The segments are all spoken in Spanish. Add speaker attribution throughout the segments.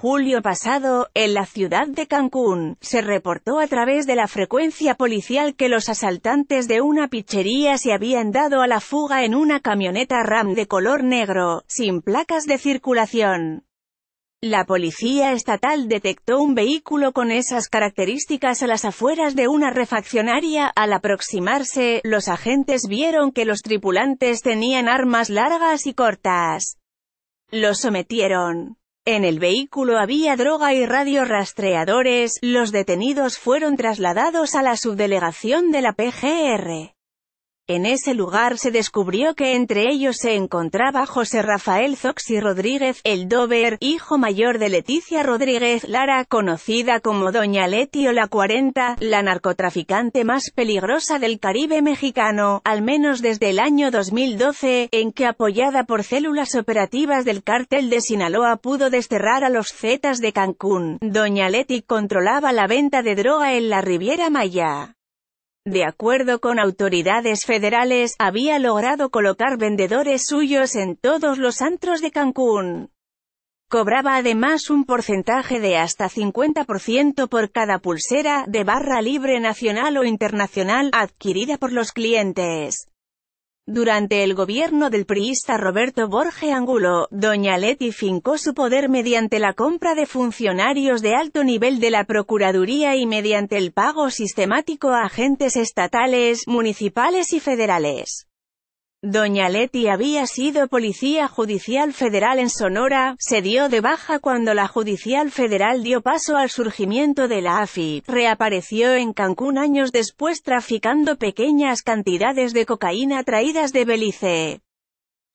Speaker 1: julio pasado, en la ciudad de Cancún, se reportó a través de la frecuencia policial que los asaltantes de una pichería se habían dado a la fuga en una camioneta RAM de color negro, sin placas de circulación. La policía estatal detectó un vehículo con esas características a las afueras de una refaccionaria. Al aproximarse, los agentes vieron que los tripulantes tenían armas largas y cortas. Los sometieron. En el vehículo había droga y rastreadores, los detenidos fueron trasladados a la subdelegación de la PGR. En ese lugar se descubrió que entre ellos se encontraba José Rafael Zoxi Rodríguez, el Dover, hijo mayor de Leticia Rodríguez Lara, conocida como Doña Leti o la 40, la narcotraficante más peligrosa del Caribe mexicano, al menos desde el año 2012, en que apoyada por células operativas del cártel de Sinaloa pudo desterrar a los Zetas de Cancún. Doña Leti controlaba la venta de droga en la Riviera Maya de acuerdo con autoridades federales, había logrado colocar vendedores suyos en todos los antros de Cancún. Cobraba además un porcentaje de hasta 50% por cada pulsera de barra libre nacional o internacional adquirida por los clientes. Durante el gobierno del priista Roberto Borge Angulo, doña Leti fincó su poder mediante la compra de funcionarios de alto nivel de la Procuraduría y mediante el pago sistemático a agentes estatales, municipales y federales. Doña Leti había sido policía judicial federal en Sonora, se dio de baja cuando la judicial federal dio paso al surgimiento de la AFI, reapareció en Cancún años después traficando pequeñas cantidades de cocaína traídas de Belice.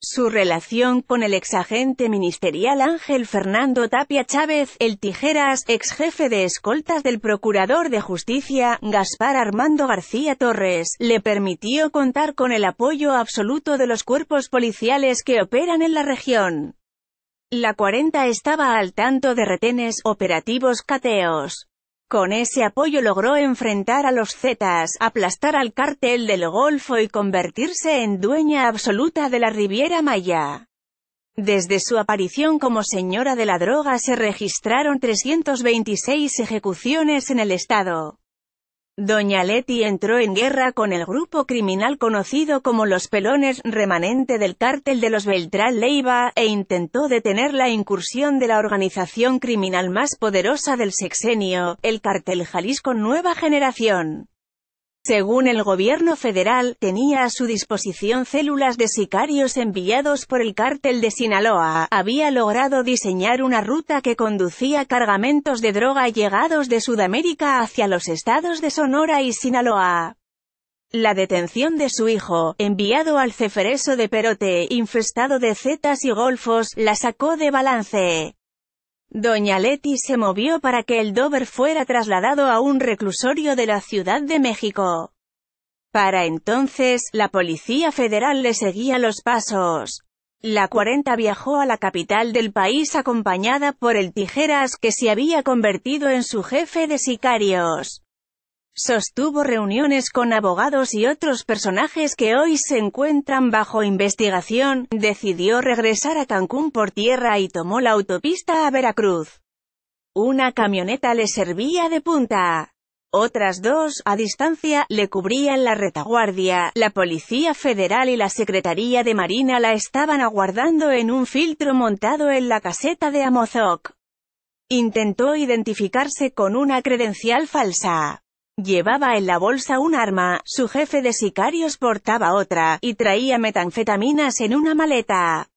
Speaker 1: Su relación con el exagente ministerial Ángel Fernando Tapia Chávez, el Tijeras, ex jefe de escoltas del Procurador de Justicia, Gaspar Armando García Torres, le permitió contar con el apoyo absoluto de los cuerpos policiales que operan en la región. La 40 estaba al tanto de retenes, operativos, cateos, con ese apoyo logró enfrentar a los Zetas, aplastar al cártel del Golfo y convertirse en dueña absoluta de la Riviera Maya. Desde su aparición como señora de la droga se registraron 326 ejecuciones en el estado. Doña Leti entró en guerra con el grupo criminal conocido como Los Pelones, remanente del cártel de los Beltrán Leiva, e intentó detener la incursión de la organización criminal más poderosa del sexenio, el cártel Jalisco Nueva Generación. Según el gobierno federal, tenía a su disposición células de sicarios enviados por el cártel de Sinaloa. Había logrado diseñar una ruta que conducía cargamentos de droga llegados de Sudamérica hacia los estados de Sonora y Sinaloa. La detención de su hijo, enviado al cefereso de Perote, infestado de zetas y golfos, la sacó de balance. Doña Leti se movió para que el Dover fuera trasladado a un reclusorio de la Ciudad de México. Para entonces, la Policía Federal le seguía los pasos. La 40 viajó a la capital del país acompañada por el Tijeras, que se había convertido en su jefe de sicarios. Sostuvo reuniones con abogados y otros personajes que hoy se encuentran bajo investigación, decidió regresar a Cancún por tierra y tomó la autopista a Veracruz. Una camioneta le servía de punta. Otras dos, a distancia, le cubrían la retaguardia. La Policía Federal y la Secretaría de Marina la estaban aguardando en un filtro montado en la caseta de Amozoc. Intentó identificarse con una credencial falsa. Llevaba en la bolsa un arma, su jefe de sicarios portaba otra, y traía metanfetaminas en una maleta.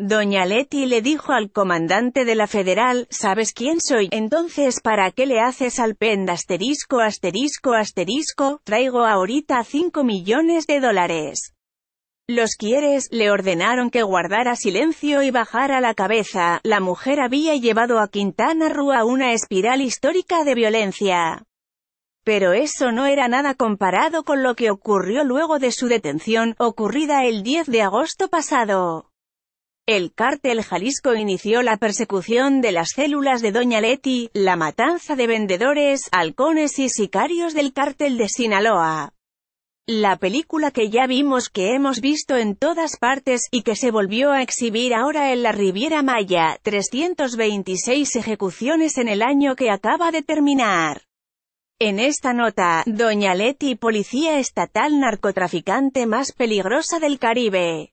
Speaker 1: Doña Leti le dijo al comandante de la federal, ¿sabes quién soy? Entonces ¿para qué le haces al pend asterisco asterisco asterisco? Traigo ahorita 5 millones de dólares. ¿Los quieres? Le ordenaron que guardara silencio y bajara la cabeza. La mujer había llevado a Quintana Roo a una espiral histórica de violencia. Pero eso no era nada comparado con lo que ocurrió luego de su detención, ocurrida el 10 de agosto pasado. El cártel Jalisco inició la persecución de las células de Doña Leti, la matanza de vendedores, halcones y sicarios del cártel de Sinaloa. La película que ya vimos que hemos visto en todas partes y que se volvió a exhibir ahora en la Riviera Maya, 326 ejecuciones en el año que acaba de terminar. En esta nota, Doña Leti, policía estatal narcotraficante más peligrosa del Caribe.